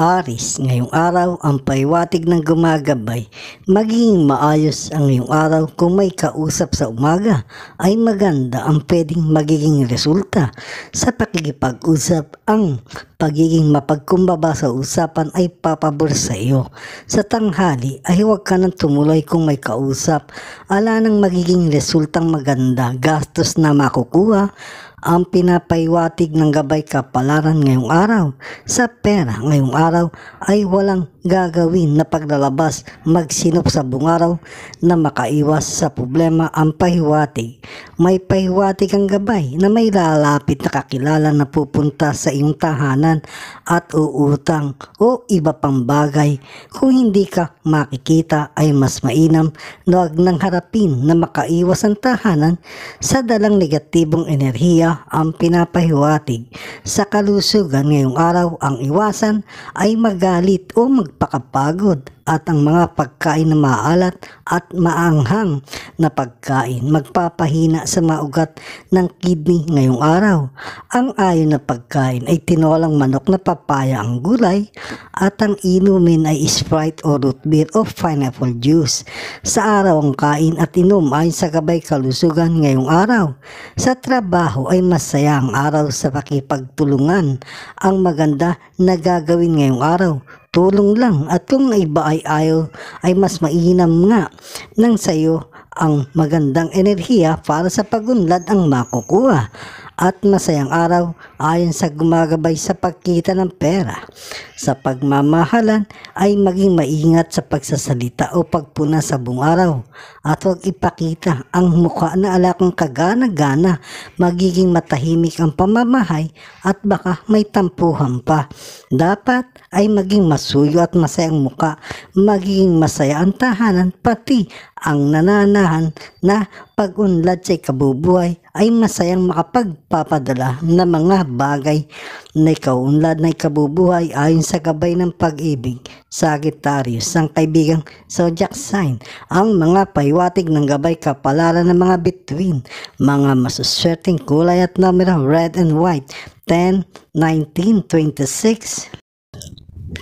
Aris, ngayong araw ang paiwatig ng gumagabay. Maging maayos ang iyong araw kung may kausap sa umaga ay maganda ang pwedeng magiging resulta. Sa pakikipag-usap, ang pagiging mapagkumbaba sa usapan ay papabor sa iyo. Sa tanghali ay huwag ka nang tumuloy kung may kausap. Ala nang magiging resultang maganda, gastos na makukuha, ang pinapaiwatig ng gabay kapalaran ngayong araw. Sa pera ngayong araw ay walang gagawin na paglalabas magsinop sa bungaraw na makaiwas sa problema ang pahiwatig. May pahiwatig kang gabay na may lalapit na kakilala na pupunta sa iyong tahanan at uutang o iba pang bagay. Kung hindi ka makikita ay mas mainam na huwag nang harapin na makaiwas ang tahanan sa dalang negatibong enerhiya ang pinapahiwati. Sa kalusugan ngayong araw, ang iwasan ay magalit o mag magpakapagod at ang mga pagkain na maalat at maanghang na pagkain magpapahina sa maugat ng kidney ngayong araw. Ang ayon na pagkain ay tinolang manok na papaya ang gulay at ang inumin ay Sprite o root beer o pineapple juice. Sa araw ang kain at inom ay sa gabay kalusugan ngayong araw. Sa trabaho ay masaya ang araw sa pakipagtulungan. Ang maganda na gagawin ngayong araw tulong lang at kung iba ay ayaw ay mas mainam nga ng sayo ang magandang enerhiya para sa pagunlad ang makukuha at masayang araw ayon sa gumagabay sa pagkita ng pera. Sa pagmamahalan ay maging maingat sa pagsasalita o pagpuna sa buong araw at huwag ipakita ang mukha na alakang kagana-gana. Magiging matahimik ang pamamahay at baka may tampuhan pa. Dapat ay maging masuyo at masaya ang mukha. Magiging masaya ang tahanan pati ang nananahan na pag-unlad sa ikabubuhay ay masayang makapagpapadala ng mga bagay na ikaunlad na ikabubuhay ayon sa gabay ng pag-ibig Sagittarius ang kaibigang zodiac sign, ang mga paywatig ng gabay kapalaran ng mga between, mga masuswerteng kulay at numero red and white, 10, 19, 26,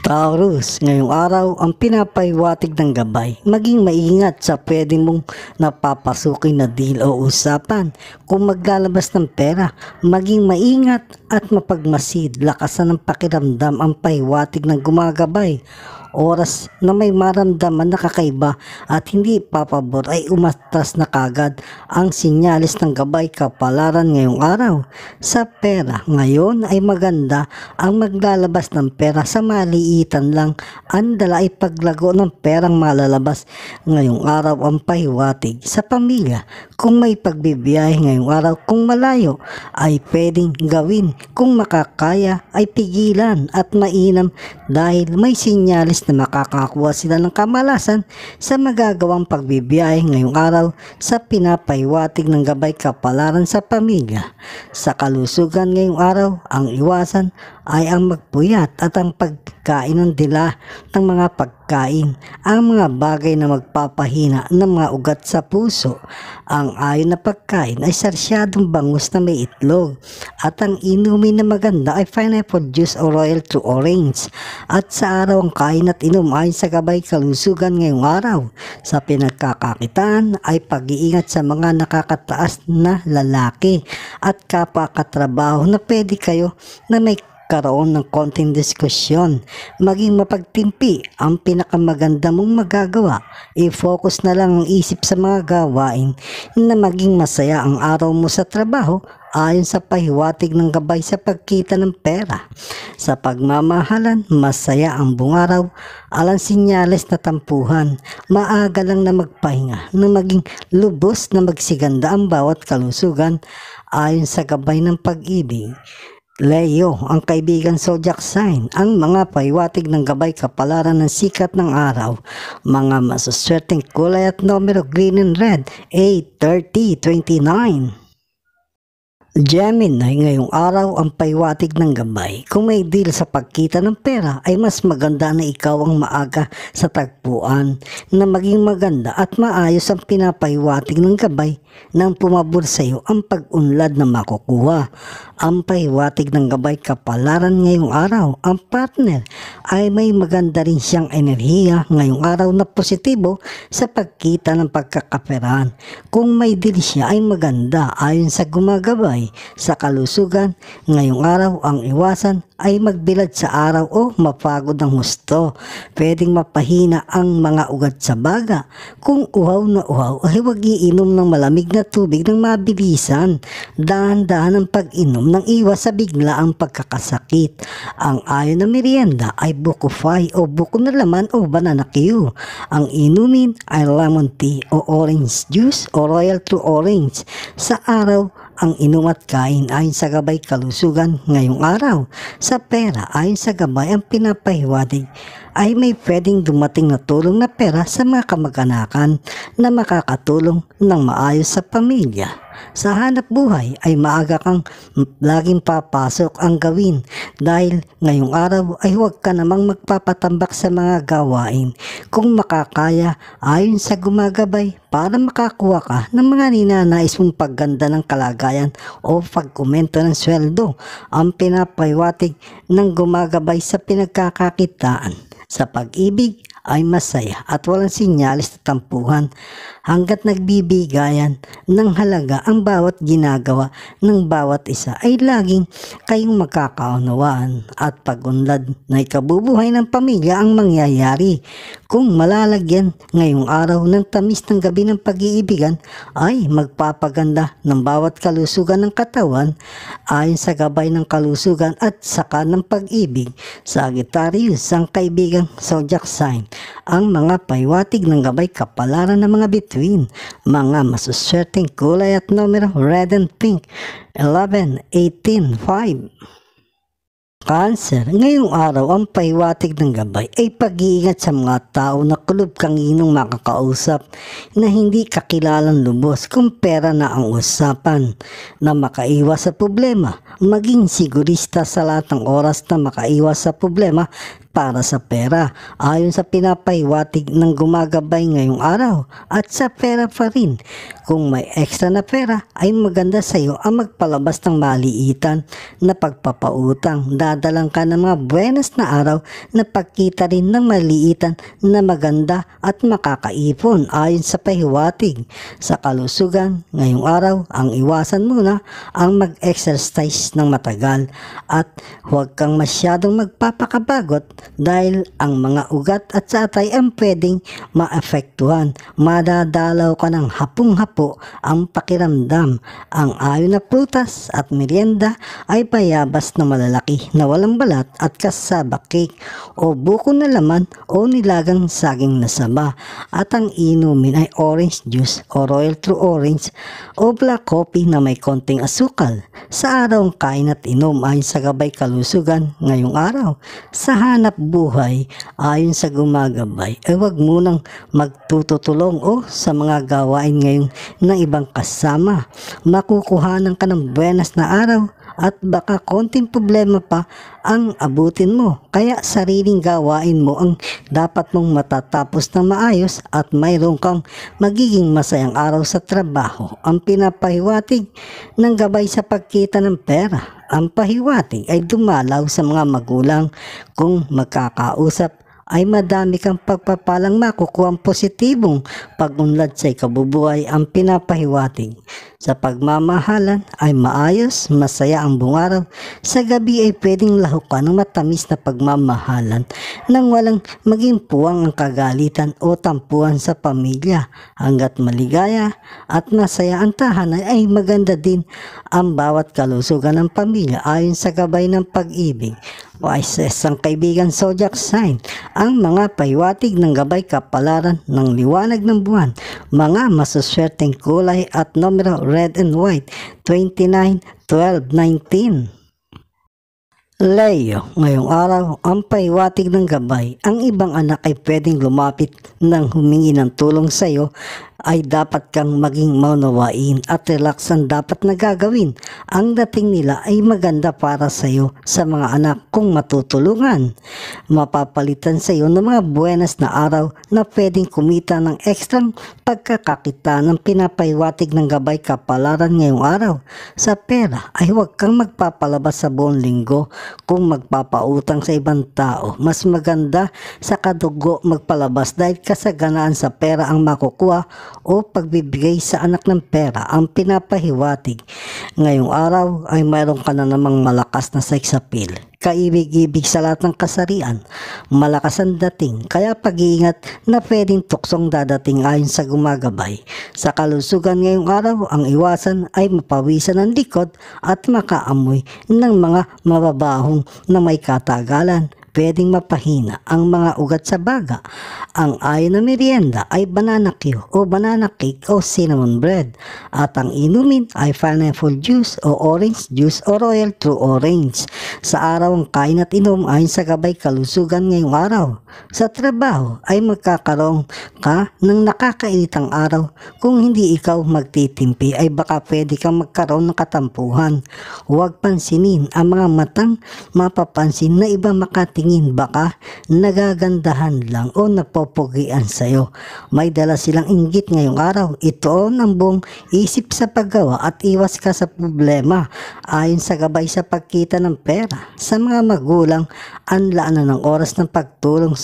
Taurus, ngayong araw ang pinapaywatig ng gabay. Maging maingat sa pwede mong napapasukin na deal o usapan. Kung maglalabas ng pera, maging maingat at mapagmasid. Lakasan ng pakiramdam ang paywatig ng gumagabay oras na may maramdaman na kakaiba at hindi papabor ay umatras na kagad ang sinyalis ng gabay kapalaran ngayong araw. Sa pera, ngayon ay maganda ang maglalabas ng pera sa maliitan lang ang dala ay paglago ng perang malalabas ngayong araw ang pahiwatig sa pamilya. Kung may pagbibiyahe ngayong araw kung malayo ay pwedeng gawin kung makakaya ay pigilan at mainam dahil may sinyalis chance na makakakuha sila ng kamalasan sa magagawang pagbibiyahe ngayong araw sa pinapaiwatig ng gabay kapalaran sa pamilya. Sa kalusugan ngayong araw, ang iwasan ay ang magpuyat at ang pagkain ng dila ng mga pagkain, ang mga bagay na magpapahina ng mga ugat sa puso. Ang ayon na pagkain ay sarsyadong bangus na may itlog at ang inumin na maganda ay pineapple juice o royal to orange. At sa araw ang kain at inum ay sa gabay kalusugan ngayong araw. Sa pinagkakakitaan ay pag-iingat sa mga nakakataas na lalaki at kapakatrabaho na pwede kayo na may magkaroon ng konting diskusyon. Maging mapagtimpi ang pinakamaganda mong magagawa. I-focus na lang ang isip sa mga gawain na maging masaya ang araw mo sa trabaho ayon sa pahiwatig ng gabay sa pagkita ng pera. Sa pagmamahalan, masaya ang bungaraw, alang sinyales na tampuhan, maaga lang na magpahinga, na maging lubos na magsiganda ang bawat kalusugan ayon sa gabay ng pag-ibig. Leo, ang kaibigan zodiac sign, ang mga paiwatig ng gabay kapalaran ng sikat ng araw, mga masaswerteng kulay at numero green and red, 8, 30, 29. Gemini ngayong araw ang paiwatig ng gabay. Kung may deal sa pagkita ng pera ay mas maganda na ikaw ang maaga sa tagpuan na maging maganda at maayos ang pinapaiwatig ng gabay nang pumabor sa iyo ang pag-unlad na makukuha. Ang paiwatig ng gabay kapalaran ngayong araw ang partner ay may maganda rin siyang enerhiya ngayong araw na positibo sa pagkita ng pagkakaperan. Kung may deal siya ay maganda ayon sa gumagabay sa kalusugan, ngayong araw ang iwasan ay magbilad sa araw o mapagod ng husto. Pwedeng mapahina ang mga ugat sa baga. Kung uhaw na uhaw ay huwag iinom ng malamig na tubig ng mabibisan. Dahan-dahan ang pag-inom nang iwas sa bigla ang pagkakasakit. Ang ayon na merienda ay buko bukufay o buko na laman o banana Q. Ang inumin ay lemon tea o orange juice o royal true orange. Sa araw ang inom at kain ayon sa gabay kalusugan ngayong araw. Sa pera ayon sa gabay ang pinapahiwatig ay may pwedeng dumating na tulong na pera sa mga kamag-anakan na makakatulong ng maayos sa pamilya. Sa hanap buhay ay maaga kang laging papasok ang gawin dahil ngayong araw ay huwag ka namang magpapatambak sa mga gawain kung makakaya ayon sa gumagabay para makakuha ka ng mga ninanais mong pagganda ng kalagayan o pagkumento ng sweldo ang pinapahiwatig ng gumagabay sa pinagkakakitaan. Sa pag-ibig ay masaya at walang sinyalis na tampuhan hanggat nagbibigayan ng halaga ang bawat ginagawa ng bawat isa ay laging kayong magkakaunawaan at pagunlad na ikabubuhay ng pamilya ang mangyayari. Kung malalagyan ngayong araw ng tamis ng gabi ng pag-iibigan ay magpapaganda ng bawat kalusugan ng katawan ayon sa gabay ng kalusugan at saka ng pag-ibig. Sagittarius ang kaibigang zodiac sign ang mga paywatig ng gabay kapalaran ng mga bituin between mga masuswerteng kulay at numero red and pink 11, 18, 5. Cancer, ngayong araw ang pahiwatig ng gabay ay pag-iingat sa mga tao na kulub kang inong makakausap na hindi kakilalan lubos kung pera na ang usapan na makaiwas sa problema. Maging sigurista sa lahat ng oras na makaiwas sa problema para sa pera ayon sa pinapahiwatig ng gumagabay ngayong araw at sa pera pa rin. Kung may extra na pera ay maganda sa iyo ang magpalabas ng maliitan na pagpapautang. Dadalang ka ng mga buenas na araw na pagkita rin ng maliitan na maganda at makakaipon ayon sa pahiwatig. Sa kalusugan ngayong araw ang iwasan muna ang mag-exercise ng matagal at huwag kang masyadong magpapakabagot dahil ang mga ugat at satay ang pwedeng maapektuhan. Madadalaw ka ng hapong-hapo ang pakiramdam. Ang ayo na prutas at merienda ay payabas na malalaki na walang balat at kasaba cake o buko na laman o nilagang saging na saba at ang inumin ay orange juice o royal true orange o black coffee na may konting asukal. Sa araw kain at inom ay sa gabay kalusugan ngayong araw. Sa hanap buhay ayon sa gumagabay, eh wag munang magtututulong o oh, sa mga gawain ngayon ng ibang kasama. Makukuhanan ka ng buenas na araw at baka konting problema pa ang abutin mo. Kaya sariling gawain mo ang dapat mong matatapos na maayos at mayroon kang magiging masayang araw sa trabaho. Ang pinapahiwatig ng gabay sa pagkita ng pera ang pahiwatig ay dumalaw sa mga magulang kung magkakausap ay madami kang pagpapalang makukuha ang positibong pagunlad sa ikabubuhay ang pinapahiwatig sa pagmamahalan ay maayos, masaya ang buong araw. Sa gabi ay pwedeng lahukan ng matamis na pagmamahalan nang walang maging puwang ang kagalitan o tampuan sa pamilya. Hanggat maligaya at masaya ang tahanan ay maganda din ang bawat kalusugan ng pamilya ayon sa gabay ng pag-ibig o ay sa isang kaibigan zodiac sign ang mga paiwatig ng gabay kapalaran ng liwanag ng buwan mga masuswerteng kulay at numero red and white, 29, 12, 19. Leo, ngayong araw, ang paiwatig ng gabay, ang ibang anak ay pwedeng lumapit nang humingi ng tulong sa iyo ay dapat kang maging maunawain at relax ang dapat na gagawin. Ang dating nila ay maganda para sa iyo sa mga anak kung matutulungan. Mapapalitan sa iyo ng mga buenas na araw na pwedeng kumita ng ekstrang pagkakakita ng pinapaiwatig ng gabay kapalaran ngayong araw. Sa pera ay huwag kang magpapalabas sa buong linggo kung magpapautang sa ibang tao. Mas maganda sa kadugo magpalabas dahil kasaganaan sa pera ang makukuha o pagbibigay sa anak ng pera ang pinapahiwatig. Ngayong araw ay mayroon ka na namang malakas na sex appeal. Kaibig-ibig sa lahat ng kasarian, malakas ang dating, kaya pag-iingat na pwedeng tuksong dadating ayon sa gumagabay. Sa kalusugan ngayong araw, ang iwasan ay mapawisan ng likod at makaamoy ng mga mababahong na may katagalan pwedeng mapahina ang mga ugat sa baga. Ang ayo na merienda ay banana cue o banana cake o cinnamon bread at ang inumin ay pineapple juice o orange juice o royal true orange. Sa araw ang kain at inom ay sa gabay kalusugan ngayong araw. Sa trabaho ay magkakaroon ka ng nakakailitang araw kung hindi ikaw magtitimpi ay baka pwede kang magkaroon ng katampuhan. Huwag pansinin ang mga matang mapapansin na iba makating tingin baka nagagandahan lang o napopogian sa'yo. May dala silang inggit ngayong araw. Ito ang buong isip sa paggawa at iwas ka sa problema ayon sa gabay sa pagkita ng pera. Sa mga magulang, anlaan na ng oras ng pagtulong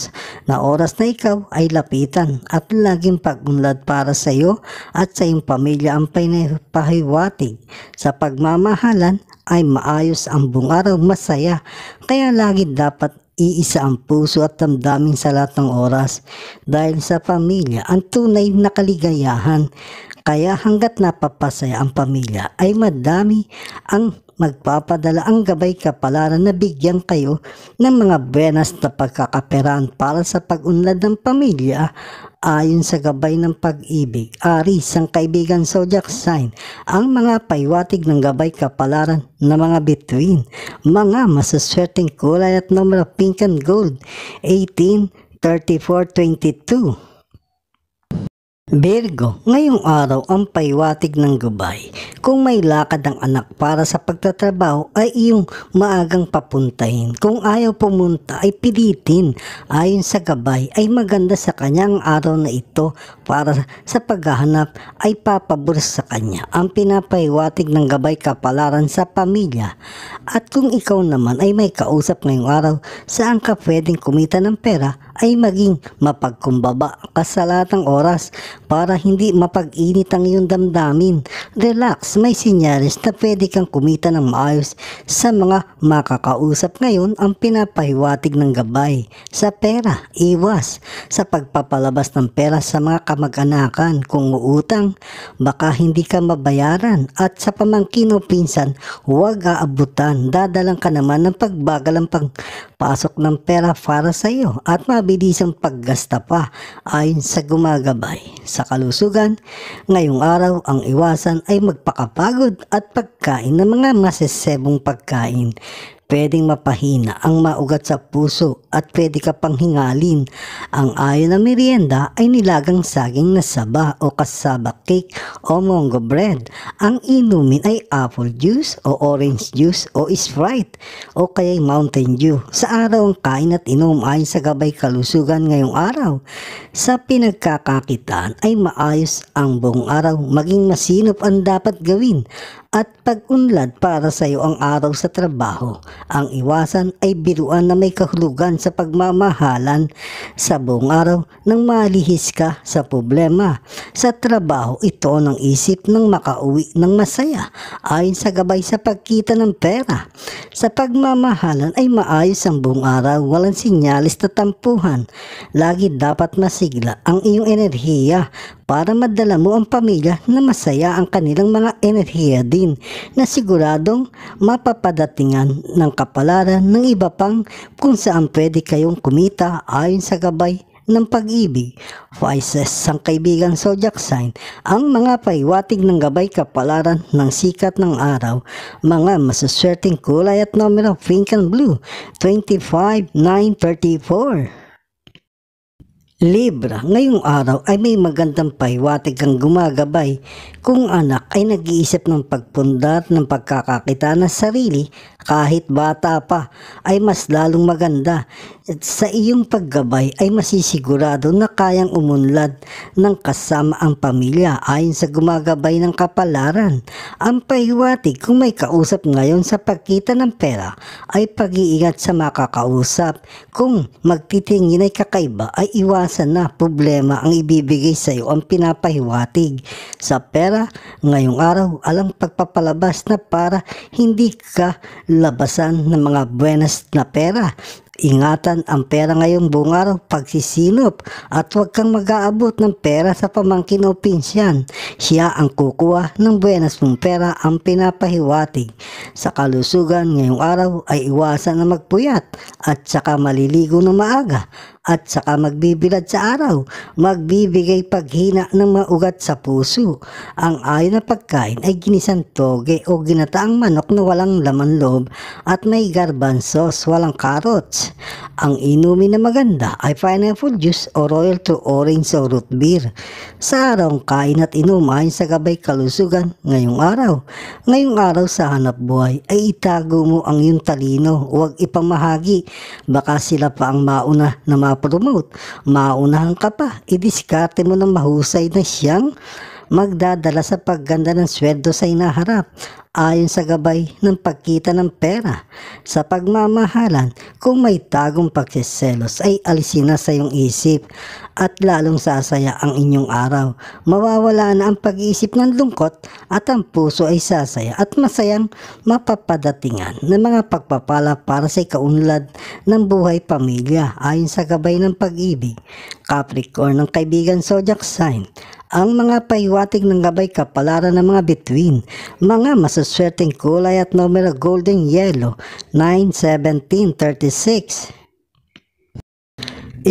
na oras na ikaw ay lapitan at laging pagunlad para sa iyo at sa iyong pamilya ang pahiwatig. Sa pagmamahalan ay maayos ang buong araw masaya kaya lagi dapat iisa ang puso at damdamin sa lahat ng oras dahil sa pamilya ang tunay na kaligayahan. Kaya hanggat napapasaya ang pamilya ay madami ang magpapadala ang gabay kapalaran na bigyan kayo ng mga buenas na pagkakaperaan para sa pag-unlad ng pamilya ayon sa gabay ng pag-ibig, aris ang kaibigan zodiac sign, ang mga paywatig ng gabay kapalaran na mga between, mga masaswerteng kulay at numero pink and gold, 18, 34, 22. Virgo, ngayong araw ang paywatig ng gabay. Kung may lakad ang anak para sa pagtatrabaho ay iyong maagang papuntahin. Kung ayaw pumunta ay pilitin. Ayon sa gabay ay maganda sa kanya ang araw na ito para sa paghahanap ay papabor sa kanya. Ang pinapaywatig ng gabay kapalaran sa pamilya. At kung ikaw naman ay may kausap ngayong araw saan ka pwedeng kumita ng pera ay maging mapagkumbaba kasalatang oras para hindi mapag-init ang iyong damdamin. Relax, may sinyalis na pwede kang kumita ng maayos sa mga makakausap ngayon ang pinapahiwatig ng gabay. Sa pera, iwas. Sa pagpapalabas ng pera sa mga kamag-anakan kung uutang, baka hindi ka mabayaran at sa pamangkin o pinsan, huwag aabutan. Dadalang ka naman ng pagbagal ang pagpasok ng pera para sa iyo at mabilisang paggasta pa ayon sa gumagabay sa kalusugan, ngayong araw ang iwasan ay magpakapagod at pagkain ng mga masesebong pagkain pwedeng mapahina ang maugat sa puso at pwede ka pang hingalin. Ang ayo na merienda ay nilagang saging na saba o kasaba cake o mongo bread. Ang inumin ay apple juice o orange juice o Sprite o kaya Mountain Dew. Sa araw ang kain at inom ay sa gabay kalusugan ngayong araw. Sa pinagkakakitaan ay maayos ang buong araw maging masinop ang dapat gawin at pag-unlad para sa iyo ang araw sa trabaho. Ang iwasan ay biruan na may kahulugan sa pagmamahalan sa buong araw nang malihis ka sa problema. Sa trabaho, ito ng isip ng makauwi ng masaya ayon sa gabay sa pagkita ng pera. Sa pagmamahalan ay maayos ang buong araw, walang sinyalis na tampuhan. Lagi dapat masigla ang iyong enerhiya para madala mo ang pamilya na masaya ang kanilang mga enerhiya din na siguradong mapapadatingan ng kapalaran ng iba pang kung saan pwede kayong kumita ayon sa gabay ng pag-ibig, Pisces sang kaibigan zodiac sign, ang mga paiwatig ng gabay kapalaran ng sikat ng araw, mga masuswerteng kulay at numero pink and blue, 25934. Libra, ngayong araw ay may magandang pahiwatig kang gumagabay kung anak ay nag-iisip ng pagpundar ng pagkakakita na sarili kahit bata pa ay mas lalong maganda. At sa iyong paggabay ay masisigurado na kayang umunlad ng kasama ang pamilya ayon sa gumagabay ng kapalaran. Ang pahiwatig kung may kausap ngayon sa pagkita ng pera ay pag-iingat sa makakausap. Kung magtitingin ay kakaiba ay iwasan na problema ang ibibigay sa iyo ang pinapahiwatig. Sa pera, ngayong araw alam pagpapalabas na para hindi ka labasan ng mga buenas na pera. Ingatan ang pera ngayong bungar araw, pagsisilop at huwag kang mag-aabot ng pera sa pamangkin o pinsyan. Siya ang kukuha ng buenas mong pera ang pinapahiwatig. Sa kalusugan ngayong araw ay iwasan na magpuyat at saka maliligo ng maaga at saka magbibilad sa araw, magbibigay paghina ng maugat sa puso. Ang ayon na pagkain ay ginisang toge o ginataang manok na walang laman loob at may garbanzos, walang carrots. Ang inumin na maganda ay pineapple juice o royal to orange o root beer. Sa araw, kain at inom ay sa gabay kalusugan ngayong araw. Ngayong araw sa hanap buhay ay itago mo ang iyong talino, huwag ipamahagi. Baka sila pa ang mauna na ma ipapromote. Maunahan ka pa, idiskarte mo ng mahusay na siyang magdadala sa pagganda ng sweldo sa inaharap ayon sa gabay ng pagkita ng pera. Sa pagmamahalan, kung may tagong pagsiselos ay alisin na sa iyong isip at lalong sasaya ang inyong araw. Mawawala na ang pag-iisip ng lungkot at ang puso ay sasaya at masayang mapapadatingan ng mga pagpapala para sa kaunlad ng buhay pamilya ayon sa gabay ng pag-ibig. Capricorn ng kaibigan Zodiac Sign ang mga paiwating ng gabay kapalaran ng mga bituin, mga masuswerteng kulay at numero golden yellow, 91736.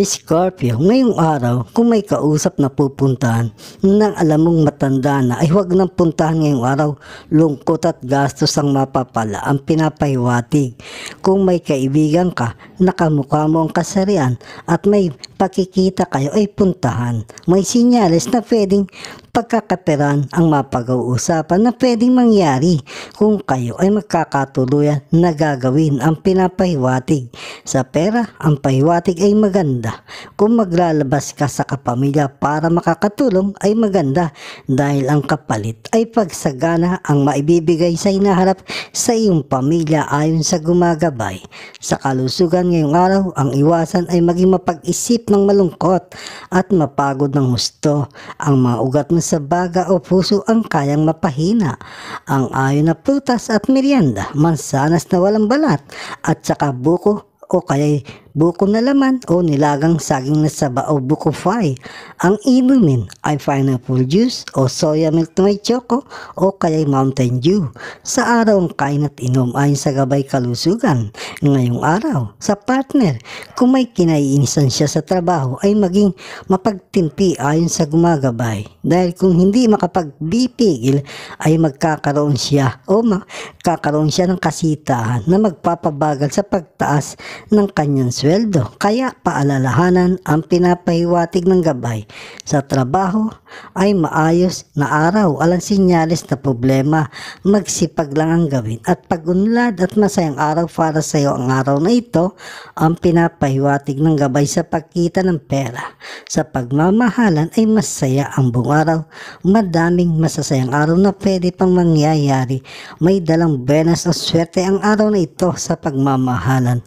Scorpio, ngayong araw, kung may kausap na pupuntahan nang alam mong matanda na, ay huwag nang puntahan ngayong araw. Lungkot at gastos ang mapapala ang pinapahiwatig. Kung may kaibigan ka, nakamukha mo ang kasarian at may pakikita kayo ay puntahan. May sinyalis na pwedeng pagkakaperaan ang mapag-uusapan na pwedeng mangyari kung kayo ay magkakatuluyan na gagawin ang pinapahiwatig. Sa pera, ang pahiwatig ay maganda. Kung maglalabas ka sa kapamilya para makakatulong ay maganda dahil ang kapalit ay pagsagana ang maibibigay sa inaharap sa iyong pamilya ayon sa gumagabay. Sa kalusugan ngayong araw, ang iwasan ay maging mapag-isip ng malungkot at mapagod ng husto. Ang mga ugat mo sa baga o puso ang kayang mapahina. Ang ayo na prutas at merienda, mansanas na walang balat at saka buko o kaya'y buko na laman o nilagang saging na saba o buko fry. Ang inumin ay pineapple juice o soya milk na may choco o kaya mountain dew. Sa araw ang kain at inom ay sa gabay kalusugan. Ngayong araw, sa partner, kung may kinaiinisan siya sa trabaho ay maging mapagtimpi ayon sa gumagabay. Dahil kung hindi makapagbipigil ay magkakaroon siya o makakaroon siya ng kasitahan na magpapabagal sa pagtaas ng kanyang sweldo kaya paalalahanan ang pinapahiwatig ng gabay sa trabaho ay maayos na araw alang sinyalis na problema magsipag lang ang gawin at pagunlad at masayang araw para sa iyo ang araw na ito ang pinapahiwatig ng gabay sa pagkita ng pera sa pagmamahalan ay masaya ang buong araw madaming masasayang araw na pwede pang mangyayari may dalang benas o swerte ang araw na ito sa pagmamahalan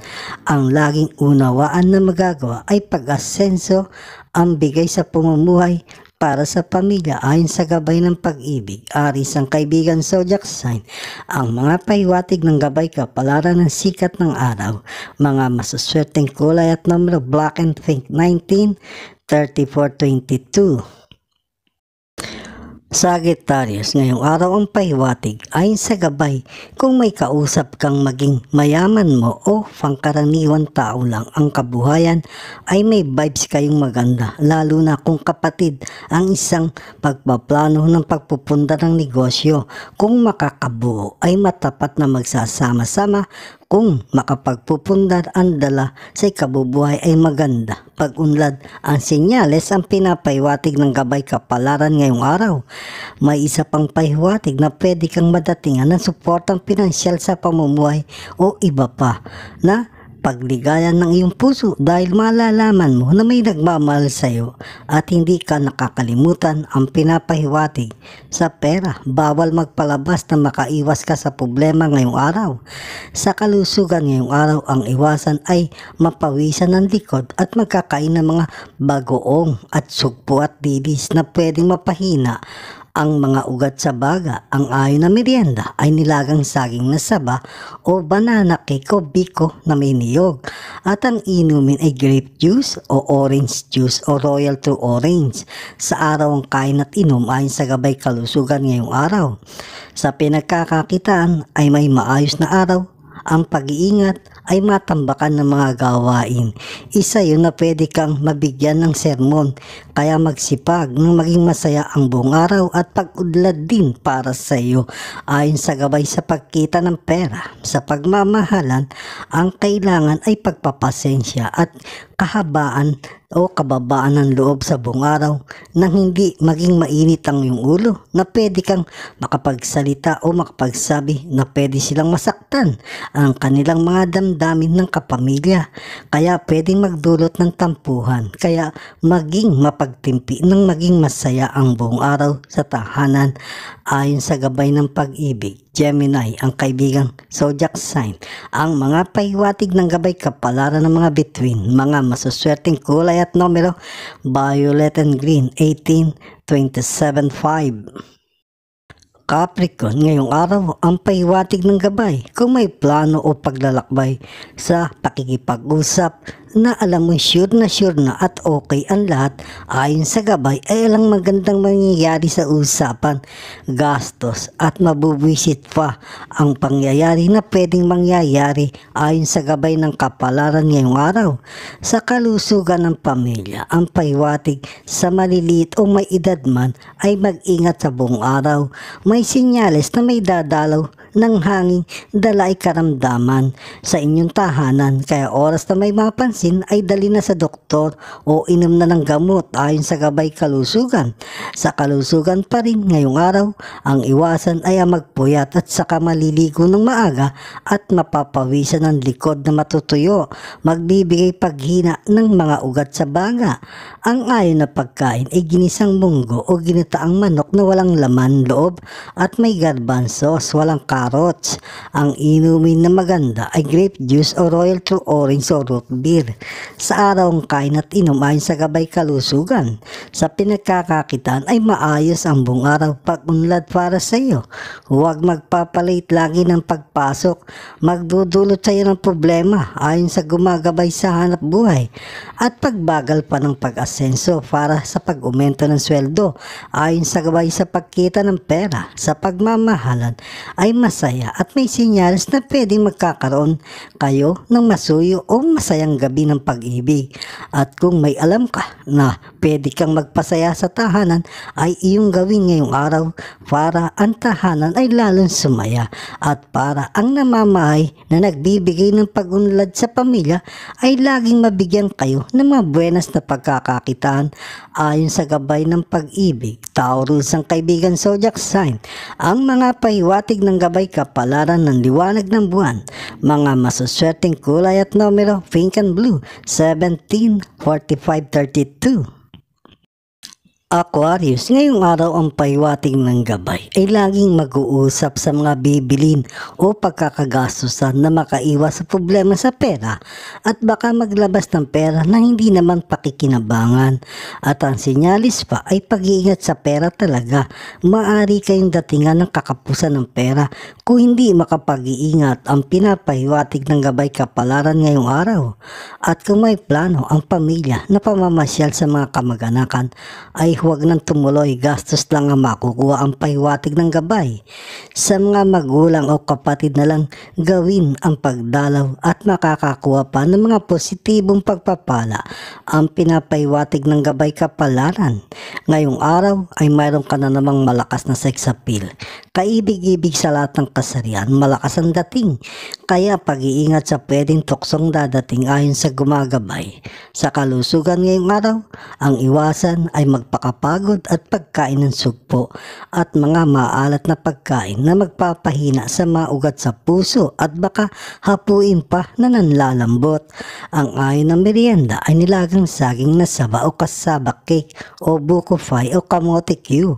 ang laging kaunawaan na magagawa ay pag-asenso ang bigay sa pamumuhay para sa pamilya ayon sa gabay ng pag-ibig. Ari sang kaibigan Zodiac Sign, ang mga paiwatig ng gabay kapalaran ng sikat ng araw, mga masuswerteng kulay at numero black and pink 19, 34, 22. Sagittarius, ngayong araw ang pahiwatig ay sa gabay kung may kausap kang maging mayaman mo o pangkaraniwan tao lang ang kabuhayan ay may vibes kayong maganda lalo na kung kapatid ang isang pagpaplano ng pagpupunta ng negosyo kung makakabuo ay matapat na magsasama-sama kung makapagpupundar ang dala sa ikabubuhay ay maganda. Pag-unlad, ang senyales ang pinapaywatig ng gabay kapalaran ngayong araw. May isa pang paywatig na pwede kang madatingan ng suportang pinansyal sa pamumuhay o iba pa na pagligayan ng iyong puso dahil malalaman mo na may nagmamahal sa iyo at hindi ka nakakalimutan ang pinapahiwati sa pera. Bawal magpalabas na makaiwas ka sa problema ngayong araw. Sa kalusugan ngayong araw, ang iwasan ay mapawisan ng likod at magkakain ng mga bagoong at sugpo at bibis na pwedeng mapahina ang mga ugat sa baga, ang ayon na merienda ay nilagang saging na saba o banana cake o biko na may niyog at ang inumin ay grape juice o orange juice o royal to orange. Sa araw ang kain at inom ayon sa gabay kalusugan ngayong araw. Sa pinagkakakitaan ay may maayos na araw, ang pag-iingat, ay matambakan ng mga gawain. Isa yun na pwede kang mabigyan ng sermon. Kaya magsipag nang maging masaya ang buong araw at pag-udlad din para sa iyo. Ayon sa gabay sa pagkita ng pera, sa pagmamahalan, ang kailangan ay pagpapasensya at kahabaan o kababaan ng loob sa buong araw nang hindi maging mainit ang iyong ulo na pwede kang makapagsalita o makapagsabi na pwede silang masaktan ang kanilang mga damdamin ng kapamilya kaya pwedeng magdulot ng tampuhan kaya maging mapagtimpi ng maging masaya ang buong araw sa tahanan ayon sa gabay ng pag-ibig. Gemini, ang kaibigang zodiac sign, ang mga pahiwatig ng gabay kapalaran ng mga between, mga masuswerteng kulay at numero, violet and green, 18, 27, 5. Capricorn, ngayong araw ang paiwatig ng gabay kung may plano o paglalakbay sa pakikipag-usap na alam mo sure na sure na at okay ang lahat ayon sa gabay ay alang magandang mangyayari sa usapan, gastos at mabubisit pa ang pangyayari na pwedeng mangyayari ayon sa gabay ng kapalaran ngayong araw. Sa kalusugan ng pamilya, ang paiwatig sa maliliit o may edad man ay mag-ingat sa buong araw. May may sinyales na may dadalaw ng hangin dala ay karamdaman sa inyong tahanan kaya oras na may mapansin ay dali na sa doktor o inom na ng gamot ayon sa gabay kalusugan. Sa kalusugan pa rin ngayong araw, ang iwasan ay ang magpuyat at saka maliligo ng maaga at mapapawisan ng likod na matutuyo, magbibigay paghina ng mga ugat sa baga. Ang ayon na pagkain ay ginisang munggo o ginitaang manok na walang laman loob at may garbanzos, walang carrots. Ang inumin na maganda ay grape juice o royal true orange o root beer. Sa araw ang kain at inom ayon sa gabay kalusugan. Sa pinagkakakitaan ay maayos ang buong araw pag-unlad para sa iyo. Huwag magpapalate lagi ng pagpasok. Magdudulot sa iyo ng problema ayon sa gumagabay sa hanap buhay at pagbagal pa ng pag-asenso para sa pag-umento ng sweldo ayon sa gabay sa pagkita ng pera sa pagmamahalan ay masaya at may sinyalis na pwedeng magkakaroon kayo ng masuyo o masayang gabi ng pag-ibig at kung may alam ka na pwede kang magpasaya sa tahanan ay iyong gawin ngayong araw para ang tahanan ay lalong sumaya at para ang namamahay na nagbibigay ng pag-unlad sa pamilya ay laging mabigyan kayo ng mga buenas na pagkakakitaan ayon sa gabay ng pag-ibig, Taurus ang kaibigan zodiac sign, ang mga pahiwatig ng gabay kapalaran ng liwanag ng buwan, mga masuswerteng kulay at numero pink and blue, 17, 45, 32. Aquarius, ngayong araw ang paywating ng gabay ay laging mag-uusap sa mga bibilin o pagkakagastusan na makaiwas sa problema sa pera at baka maglabas ng pera na hindi naman pakikinabangan. At ang sinyalis pa ay pag-iingat sa pera talaga. Maari kayong datingan ng kakapusan ng pera kung hindi makapag-iingat ang pinapahiwatig ng gabay kapalaran ngayong araw. At kung may plano ang pamilya na pamamasyal sa mga kamag-anakan ay huwag nang tumuloy, gastos lang ang makukuha ang pahiwatig ng gabay. Sa mga magulang o kapatid na lang, gawin ang pagdalaw at makakakuha pa ng mga positibong pagpapala ang pinapahiwatig ng gabay kapalaran. Ngayong araw ay mayroon ka na namang malakas na sex appeal. Kaibig-ibig sa lahat ng kasarian, malakas ang dating. Kaya pag-iingat sa pwedeng tuksong dadating ayon sa gumagabay. Sa kalusugan ngayong araw, ang iwasan ay magpakasin nakakapagod at pagkain ng sugpo at mga maalat na pagkain na magpapahina sa maugat sa puso at baka hapuin pa na nanlalambot. Ang ayon ng merienda ay nilagang saging na saba o kasaba cake o buko fry o kamote cue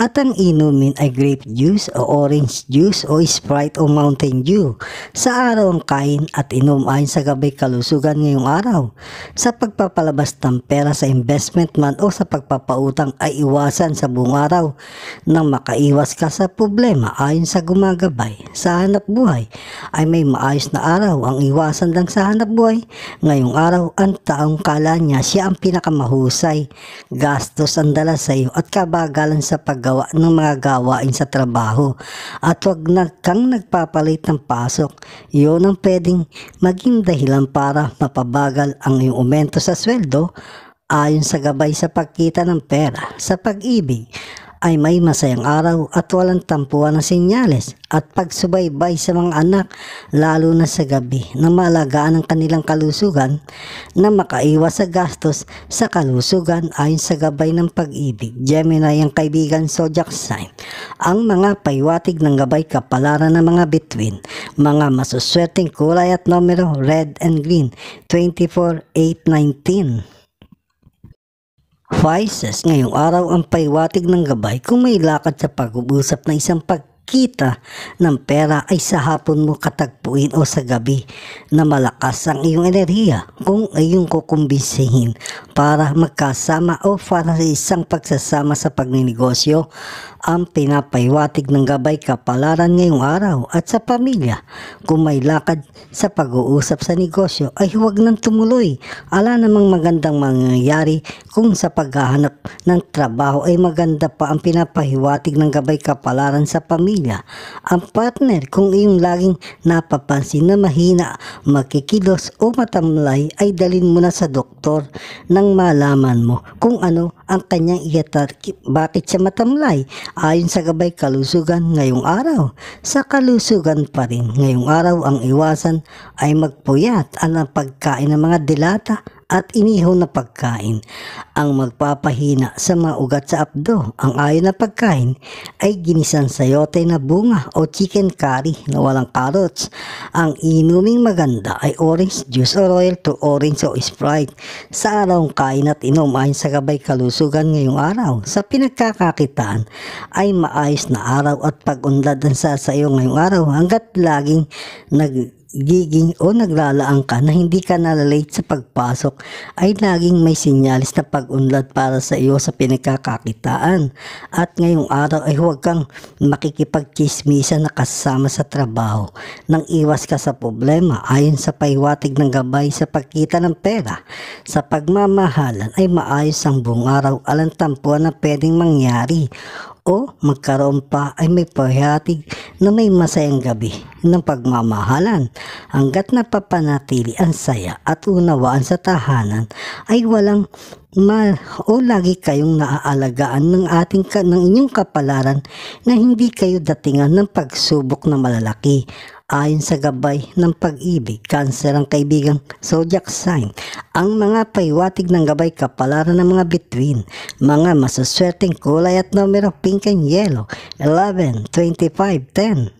at ang inumin ay grape juice o orange juice o Sprite o Mountain Dew. Sa araw ang kain at inom ay sa gabi kalusugan ngayong araw. Sa pagpapalabas ng pera sa investment man o sa pagpapautang ay iwasan sa buong araw nang makaiwas ka sa problema ayon sa gumagabay. Sa hanap buhay ay may maayos na araw ang iwasan lang sa hanap buhay. Ngayong araw ang taong kala niya siya ang pinakamahusay. Gastos ang dala sa iyo at kabagalan sa pag paggawa ng mga gawain sa trabaho at wag na kang nagpapalit ng pasok. Iyon ang pwedeng maging dahilan para mapabagal ang iyong aumento sa sweldo ayon sa gabay sa pagkita ng pera sa pag-ibig ay may masayang araw at walang tampuan ng sinyales at pagsubaybay sa mga anak lalo na sa gabi na malagaan ang kanilang kalusugan na makaiwas sa gastos sa kalusugan ayon sa gabay ng pag-ibig. Gemini ang kaibigan Zodiac sign. Ang mga paywatig ng gabay kapalaran ng mga between, mga masuswerteng kulay at numero red and green 24819. Vices, ngayong araw ang paywatig ng gabay kung may lakad sa pag-uusap na isang pagkakas kita ng pera ay sa hapon mo katagpuin o sa gabi na malakas ang iyong enerhiya kung iyong kukumbinsihin para magkasama o para sa isang pagsasama sa pagninegosyo ang pinapaywatig ng gabay kapalaran ngayong araw at sa pamilya. Kung may lakad sa pag-uusap sa negosyo ay huwag nang tumuloy. Ala namang magandang mangyayari kung sa paghahanap ng trabaho ay maganda pa ang pinapahiwatig ng gabay kapalaran sa pamilya pamilya. Ang partner kung iyong laging napapansin na mahina, makikilos o matamlay ay dalin mo na sa doktor nang malaman mo kung ano ang kanyang iyatar bakit siya matamlay ayon sa gabay kalusugan ngayong araw. Sa kalusugan pa rin ngayong araw ang iwasan ay magpuyat ang pagkain ng mga dilata at inihaw na pagkain ang magpapahina sa maugat sa abdo. Ang ayon na pagkain ay ginisan sayote na bunga o chicken curry na walang carrots. Ang inuming maganda ay orange juice o royal to orange o sprite sa araw kain at inom ayon sa gabay kalusugan ngayong araw. Sa pinagkakakitaan ay maayos na araw at pag-unlad ang sa iyo ngayong araw hanggat laging nag nagiging o naglalaang ka na hindi ka nalalate sa pagpasok ay laging may sinyalis na pag-unlad para sa iyo sa pinagkakakitaan. At ngayong araw ay huwag kang makikipagkismisan na kasama sa trabaho nang iwas ka sa problema ayon sa paiwatig ng gabay sa pagkita ng pera. Sa pagmamahalan ay maayos ang buong araw alang na pwedeng mangyari o magkaroon pa ay may pahihatig na may masayang gabi ng pagmamahalan Hanggat napapanatili ang saya at unawaan sa tahanan ay walang ma o lagi kayong naaalagaan ng ating ka, ng inyong kapalaran na hindi kayo datingan ng pagsubok na malalaki ayon sa gabay ng pag-ibig cancer ang kaibigang zodiac sign ang mga paiwatig ng gabay kapalaran ng mga between mga masaswerteng kulay at numero pink and yellow 11, 25, 10